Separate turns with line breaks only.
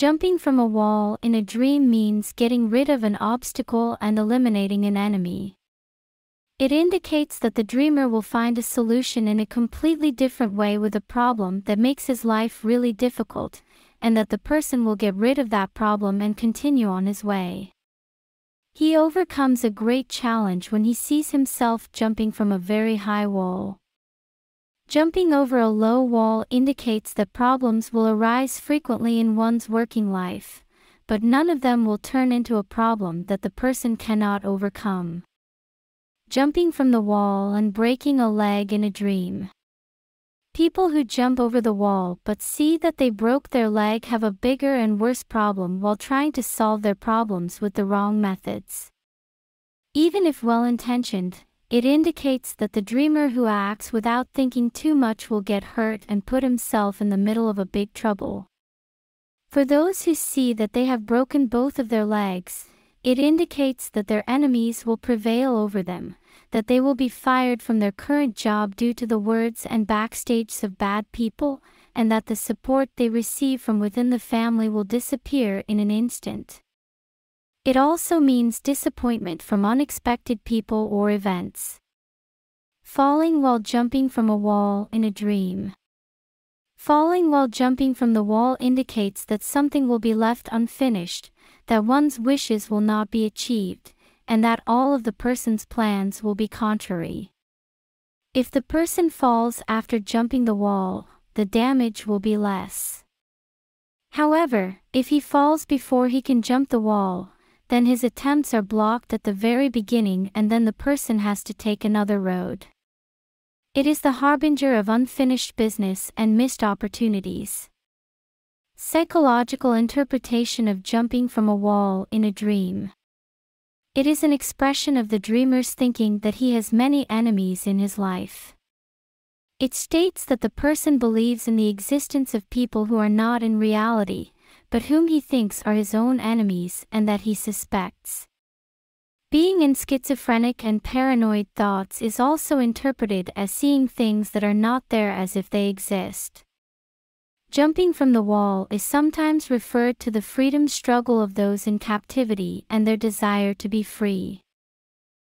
Jumping from a wall in a dream means getting rid of an obstacle and eliminating an enemy. It indicates that the dreamer will find a solution in a completely different way with a problem that makes his life really difficult, and that the person will get rid of that problem and continue on his way. He overcomes a great challenge when he sees himself jumping from a very high wall. Jumping over a low wall indicates that problems will arise frequently in one's working life, but none of them will turn into a problem that the person cannot overcome. Jumping from the wall and breaking a leg in a dream. People who jump over the wall but see that they broke their leg have a bigger and worse problem while trying to solve their problems with the wrong methods. Even if well intentioned, it indicates that the dreamer who acts without thinking too much will get hurt and put himself in the middle of a big trouble. For those who see that they have broken both of their legs, it indicates that their enemies will prevail over them, that they will be fired from their current job due to the words and backstages of bad people, and that the support they receive from within the family will disappear in an instant. It also means disappointment from unexpected people or events. Falling while jumping from a wall in a dream. Falling while jumping from the wall indicates that something will be left unfinished, that one's wishes will not be achieved, and that all of the person's plans will be contrary. If the person falls after jumping the wall, the damage will be less. However, if he falls before he can jump the wall, then his attempts are blocked at the very beginning and then the person has to take another road. It is the harbinger of unfinished business and missed opportunities. Psychological interpretation of jumping from a wall in a dream. It is an expression of the dreamer's thinking that he has many enemies in his life. It states that the person believes in the existence of people who are not in reality but whom he thinks are his own enemies and that he suspects. Being in schizophrenic and paranoid thoughts is also interpreted as seeing things that are not there as if they exist. Jumping from the wall is sometimes referred to the freedom struggle of those in captivity and their desire to be free.